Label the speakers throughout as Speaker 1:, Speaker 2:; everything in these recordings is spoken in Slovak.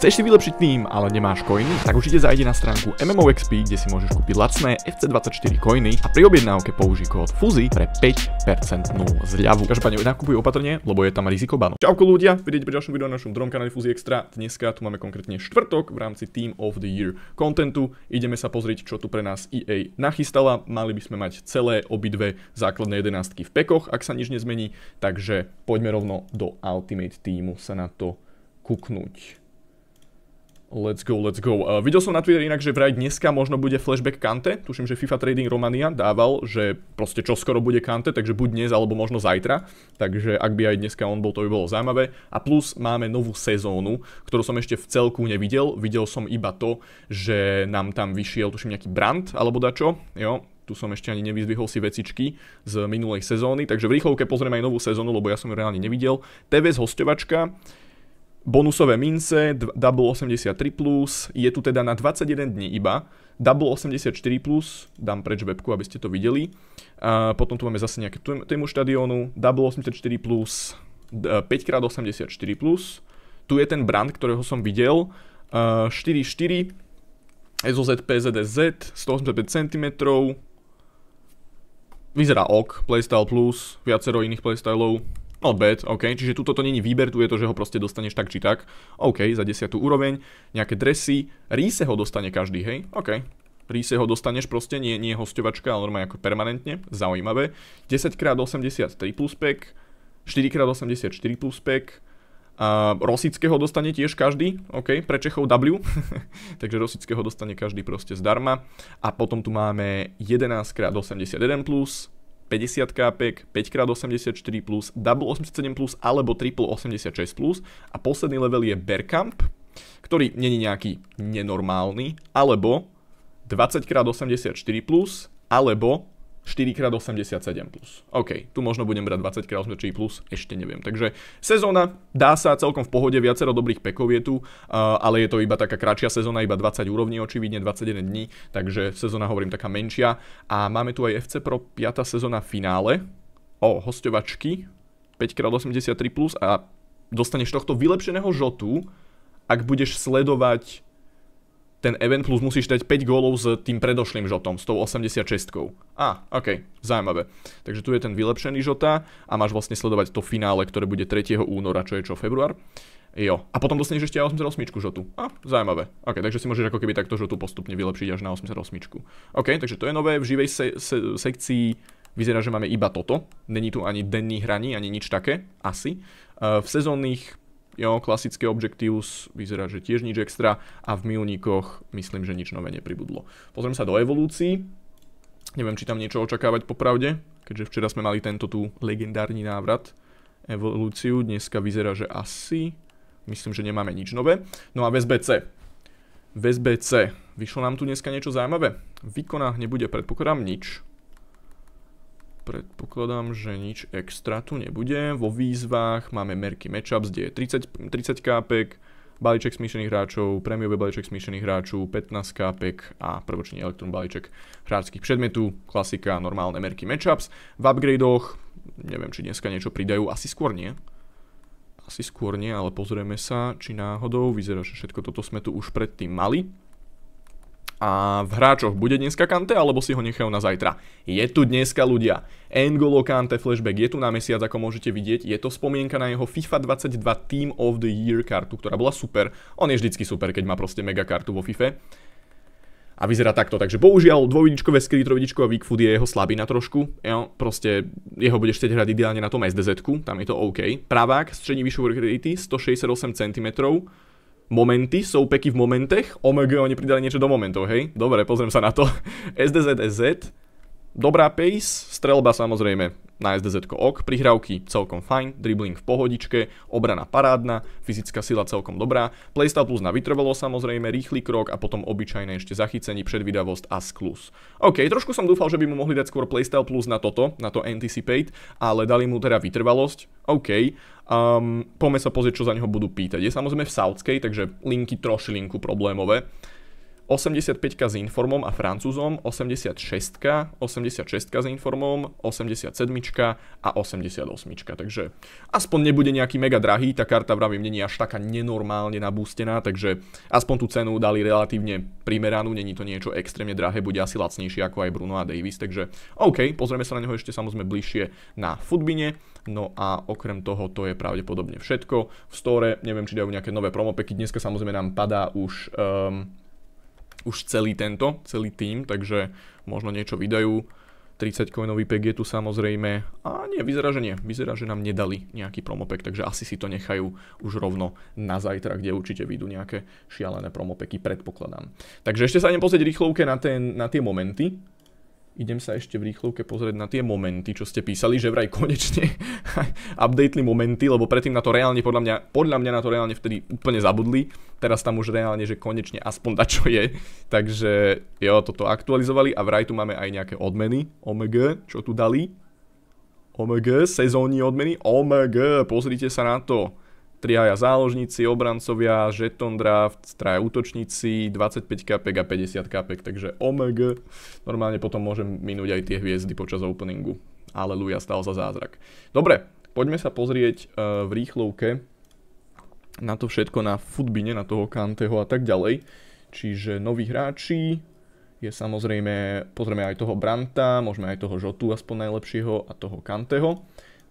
Speaker 1: Chceš si vylepšiť tým, ale nemáš koiny, Tak určite zajdi na stránku MMOXP, kde si môžeš kúpiť lacné FC24 coiny a pri objednávke použij kód FUZY pre 5% zľavu. Každopádne nakupuj opatrne, lebo je tam riziko banu. Čauko ľudia, vidíte pri ďalšom videu na našom druhom kanáli Fuzy Extra. Dneska tu máme konkrétne štvrtok v rámci Team of the Year kontentu. Ideme sa pozrieť, čo tu pre nás EA nachystala. Mali by sme mať celé obidve základné jedenáctky v pekoch, ak sa nič nezmení. Takže poďme rovno do Ultimate týmu sa na to kúknuť. Let's go, let's go. Uh, videl som na Twitter inak, že vraj dneska možno bude flashback Kante. Tuším, že FIFA Trading Romania dával, že proste čo skoro bude Kante, takže buď dnes alebo možno zajtra. Takže ak by aj dneska on bol, to by bolo zaujímavé. A plus máme novú sezónu, ktorú som ešte v celku nevidel. Videl som iba to, že nám tam vyšiel, tuším, nejaký brand alebo dačo. Jo, tu som ešte ani nevyzvihol si vecičky z minulej sezóny. Takže v rýchlovke pozrieme aj novú sezónu, lebo ja som ju reálne nevidel. TVS hostovačka. Bonusové mince, double 83+, plus, je tu teda na 21 dní iba. Double 84+, plus, dám preč webku, aby ste to videli. A potom tu máme zase nejaké tému štadiónu, double 84+, plus, 5x84+, plus. tu je ten brand, ktorého som videl, 4-4, SOZ PZSZ, 185 cm, vyzerá ok, Playstyle Plus, viacero iných playstylov, Not bad, OK. Čiže tuto to není výber, tu je to, že ho proste dostaneš tak či tak. OK, za 10. úroveň. Nejaké dresy. Ríse ho dostane každý, hej? OK. Ríse ho dostaneš proste, nie, nie hostovačka, ale normálne ako permanentne. Zaujímavé. 10x83 plus pack. 4x84 plus pack. A Rosického dostane tiež každý, OK, pre Čechov W, takže Rosického dostane každý proste zdarma. A potom tu máme 11x81+, 50 kápek, 5x84 double 87 plus alebo triple 86 plus a posledný level je Berkamp, ktorý není nejaký nenormálny, alebo 20x84 plus, alebo 4x87 plus. OK, tu možno budem brať 20 x 8 plus, ešte neviem. Takže sezóna dá sa celkom v pohode, viacero dobrých pekov je tu, ale je to iba taká kratšia sezóna, iba 20 úrovní, očividne 21 dní, takže sezóna hovorím taká menšia. A máme tu aj FC Pro 5. sezóna finále. O, hostovačky 5x83 plus a dostaneš tohto vylepšeného žotu, ak budeš sledovať ten event plus musíš dať 5 gólov s tým predošlým žotom, s tou 86 -kou. Á, OK, zaujímavé. Takže tu je ten vylepšený žota a máš vlastne sledovať to finále, ktoré bude 3. února, čo je čo, február. Jo. A potom dostaneš ešte 88-ku žotu. Á, zaujímavé. OK, takže si môžeš ako keby takto žotu postupne vylepšiť až na 88-ku. OK, takže to je nové v živej sekcii. Vyzerá, že máme iba toto. Není tu ani denný hraní, ani nič také. Asi. Ehm, v sezónnych Jo, klasické Objectives vyzerá, že tiež nič extra a v milníkoch myslím, že nič nové nepribudlo. Pozriem sa do evolúcií. Neviem, či tam niečo očakávať popravde, keďže včera sme mali tento tu legendárny návrat evolúciu. Dneska vyzerá, že asi... Myslím, že nemáme nič nové. No a V SBC. Vyšlo nám tu dneska niečo zaujímavé? Výkonách nebude, predpokladám, nič predpokladám, že nič extra tu nebude. Vo výzvách máme merky matchups, kde je 30, 30 kápek, balíček smíšených hráčov, prémiový balíček smíšených hráčov, 15 kápek a prvočný elektron balíček hráčských predmetov, klasika, normálne merky matchups. V upgradoch, neviem, či dneska niečo pridajú, asi skôr nie. Asi skôr nie, ale pozrieme sa, či náhodou vyzerá, že všetko toto sme tu už predtým mali a v hráčoch bude dneska Kante, alebo si ho nechajú na zajtra. Je tu dneska ľudia. N'Golo Kante flashback je tu na mesiac, ako môžete vidieť. Je to spomienka na jeho FIFA 22 Team of the Year kartu, ktorá bola super. On je vždycky super, keď má proste mega kartu vo FIFA a vyzerá takto. Takže bohužiaľ dvojvidičkové skry, trojvidičkové Weakfood je jeho slabina trošku. Jo, proste jeho budeš chcieť hrať ideálne na tom SDZ, tam je to OK. Pravák, strední vyššiu work 168 cm, momenty, sú peky v momentech, omg, oni pridali niečo do momentov, hej? Dobre, pozriem sa na to. SDZSZ, Dobrá pace, strelba samozrejme na SDZ ok, prihrávky celkom fajn, dribbling v pohodičke, obrana parádna, fyzická sila celkom dobrá, playstyle plus na vytrvalo samozrejme, rýchly krok a potom obyčajné ešte zachycenie, predvydavosť a sklus. OK, trošku som dúfal, že by mu mohli dať skôr playstyle plus na toto, na to anticipate, ale dali mu teda vytrvalosť, OK. Um, poďme sa pozrieť, čo za neho budú pýtať. Je samozrejme v Southskej, takže linky trošilinku problémové. 85 s Informom a Francúzom, 86 86 s Informom, 87 a 88 Takže aspoň nebude nejaký mega drahý, tá karta vravím není až taká nenormálne nabústená, takže aspoň tú cenu dali relatívne primeranú, není to niečo extrémne drahé, bude asi lacnejšie ako aj Bruno a Davis, takže OK, pozrieme sa na neho ešte samozrejme bližšie na futbine, no a okrem toho to je pravdepodobne všetko. V store neviem, či dajú nejaké nové promopeky, dneska samozrejme nám padá už... Um, už celý tento, celý tým, takže možno niečo vydajú. 30 coinový pack je tu samozrejme. A nie, vyzerá, že nie. Vyzerá, že nám nedali nejaký promopek, takže asi si to nechajú už rovno na zajtra, kde určite vyjdú nejaké šialené promopeky, predpokladám. Takže ešte sa idem pozrieť rýchlovke na, ten, na tie momenty idem sa ešte v rýchlovke pozrieť na tie momenty, čo ste písali, že vraj konečne updateli momenty, lebo predtým na to reálne, podľa mňa, podľa mňa na to reálne vtedy úplne zabudli, teraz tam už reálne, že konečne aspoň na čo je, takže jo, toto aktualizovali a vraj tu máme aj nejaké odmeny, OMG, čo tu dali, OMG, sezónní odmeny, OMG, pozrite sa na to, triaja záložníci, obrancovia, žeton draft, traja útočníci, 25 kapek a 50 kapek, takže omg. Normálne potom môžem minúť aj tie hviezdy počas openingu. Aleluja, stal sa zázrak. Dobre, poďme sa pozrieť uh, v rýchlovke na to všetko, na futbine, na toho Kanteho a tak ďalej. Čiže noví hráči, je samozrejme, pozrieme aj toho Branta, môžeme aj toho Žotu aspoň najlepšieho a toho Kanteho.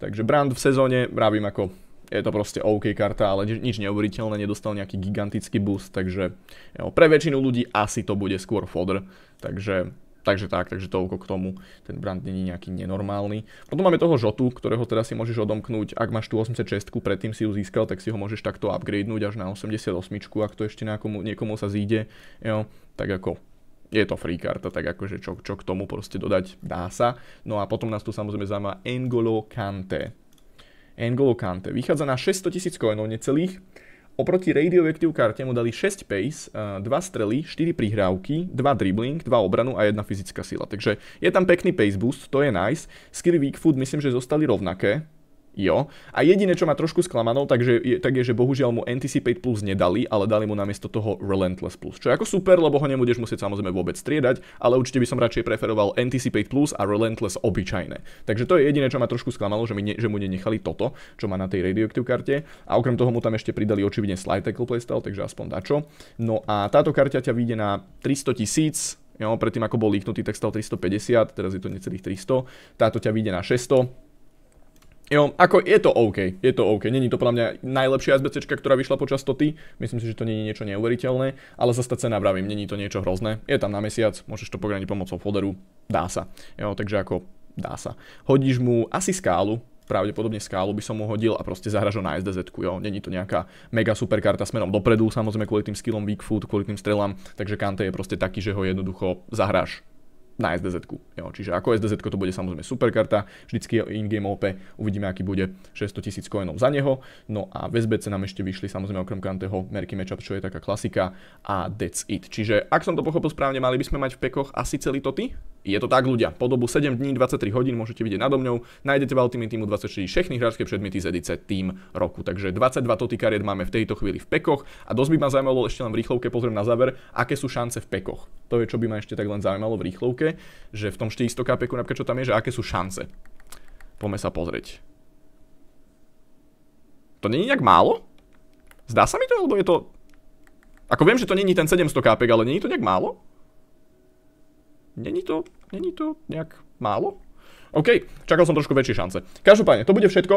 Speaker 1: Takže Brand v sezóne, brávim ako je to proste OK karta, ale nič neuveriteľné, nedostal nejaký gigantický boost, takže jo, pre väčšinu ľudí asi to bude skôr fodr, takže, takže tak, takže toľko k tomu, ten brand není nejaký nenormálny. Potom máme toho žotu, ktorého teda si môžeš odomknúť, ak máš tú 86, predtým si ju získal, tak si ho môžeš takto upgradenúť až na 88, ak to ešte nejakomu, niekomu sa zíde, jo, tak ako je to free karta, tak akože čo, čo k tomu proste dodať dá sa. No a potom nás tu samozrejme zaujíma Engolo Kante N'Golo Kante. Vychádza na 600 tisíc koinov necelých. Oproti radioactive karte mu dali 6 pace, 2 eh, strely, 4 prihrávky, 2 dribbling, 2 obranu a 1 fyzická sila. Takže je tam pekný pace boost, to je nice. Skill weak food myslím, že zostali rovnaké. Jo. A jediné, čo ma trošku sklamanou, takže je, tak je, že bohužiaľ mu Anticipate Plus nedali, ale dali mu namiesto toho Relentless Plus. Čo je ako super, lebo ho nebudeš musieť samozrejme vôbec striedať, ale určite by som radšej preferoval Anticipate Plus a Relentless obyčajné. Takže to je jediné, čo ma trošku sklamalo, že, mi ne, že mu nenechali toto, čo má na tej radioactive karte. A okrem toho mu tam ešte pridali očividne Slide Tackle Playstyle, takže aspoň dačo. No a táto karta ťa vyjde na 300 tisíc, jo, predtým ako bol líknutý, tak stal 350, teraz je to necelých 300. Táto ťa vyjde na 600, Jo, ako je to OK, je to OK. Není to podľa mňa najlepšia SBC, ktorá vyšla počas toty. Myslím si, že to není niečo neuveriteľné, ale zase tá cena, vravím, není to niečo hrozné. Je tam na mesiac, môžeš to pograniť pomocou foderu, dá sa. Jo, takže ako dá sa. Hodíš mu asi skálu, pravdepodobne skálu by som mu hodil a proste zahraž ho na SDZ. jo. Není to nejaká mega super karta smerom dopredu, samozrejme kvôli tým skillom Weak Food, kvôli tým strelám, takže Kante je proste taký, že ho jednoducho zahráš na SDZ. Jo, čiže ako SDZ to bude samozrejme super karta, vždycky je in-game OP, uvidíme aký bude 600 tisíc coinov za neho. No a v SBC nám ešte vyšli samozrejme okrem Kanteho Merky Matchup, čo je taká klasika a that's it. Čiže ak som to pochopil správne, mali by sme mať v pekoch asi celý Toty? Je to tak, ľudia. Po dobu 7 dní, 23 hodín môžete vidieť nado mňou. Nájdete v Ultimate Teamu 24 všechny hráčské predmety z edice Team roku. Takže 22 toty kariet máme v tejto chvíli v pekoch a dosť by ma zaujímalo, ešte len v rýchlovke pozriem na záver, aké sú šance v pekoch. To je, čo by ma ešte tak len zaujímalo v rýchlovke, že v tom 400 peku napríklad čo tam je, že aké sú šance. Poďme sa pozrieť. To nie je nejak málo? Zdá sa mi to, alebo je to... Ako viem, že to není ten 700 kápek, ale není to nejak málo? Není to, není to nejak málo? OK, čakal som trošku väčšie šance. Každopádne, to bude všetko.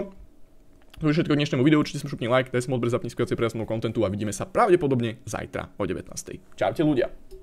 Speaker 1: To je všetko k dnešnému videu, určite som šupný like, daj som odber zapni skvelce pre kontentu a vidíme sa pravdepodobne zajtra o 19. Čaute ľudia.